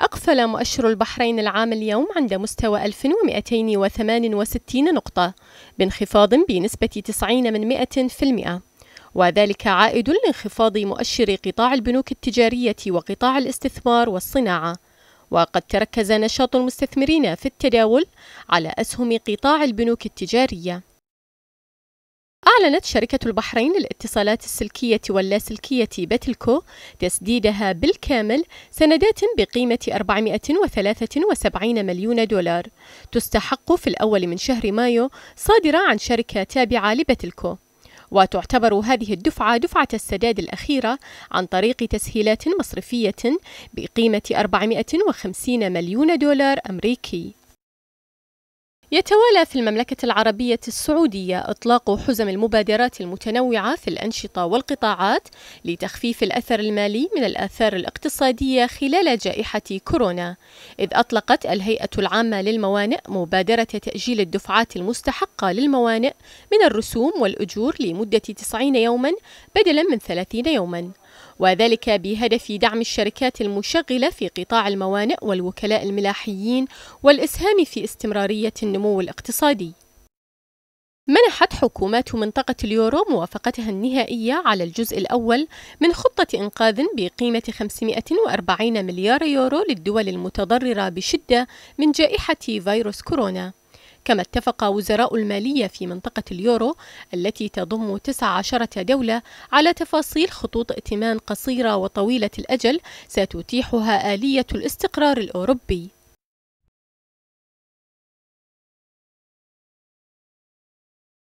أقفل مؤشر البحرين العام اليوم عند مستوى 1268 نقطة بانخفاض بنسبة 90 من 100 في المئة وذلك عائد لانخفاض مؤشر قطاع البنوك التجارية وقطاع الاستثمار والصناعة وقد تركز نشاط المستثمرين في التداول على أسهم قطاع البنوك التجارية أعلنت شركة البحرين للاتصالات السلكية واللاسلكية بتلكو تسديدها بالكامل سندات بقيمة 473 مليون دولار تستحق في الأول من شهر مايو صادرة عن شركة تابعة لبتلكو وتعتبر هذه الدفعة دفعة السداد الأخيرة عن طريق تسهيلات مصرفية بقيمة 450 مليون دولار أمريكي يتوالى في المملكة العربية السعودية إطلاق حزم المبادرات المتنوعة في الأنشطة والقطاعات لتخفيف الأثر المالي من الآثار الاقتصادية خلال جائحة كورونا، إذ أطلقت الهيئة العامة للموانئ مبادرة تأجيل الدفعات المستحقة للموانئ من الرسوم والأجور لمدة 90 يوماً بدلاً من 30 يوماً. وذلك بهدف دعم الشركات المشغلة في قطاع الموانئ والوكلاء الملاحيين والإسهام في استمرارية النمو الاقتصادي منحت حكومات منطقة اليورو موافقتها النهائية على الجزء الأول من خطة إنقاذ بقيمة 540 مليار يورو للدول المتضررة بشدة من جائحة فيروس كورونا كما اتفق وزراء المالية في منطقة اليورو التي تضم 19 دولة على تفاصيل خطوط ائتمان قصيرة وطويلة الأجل ستتيحها آلية الاستقرار الأوروبي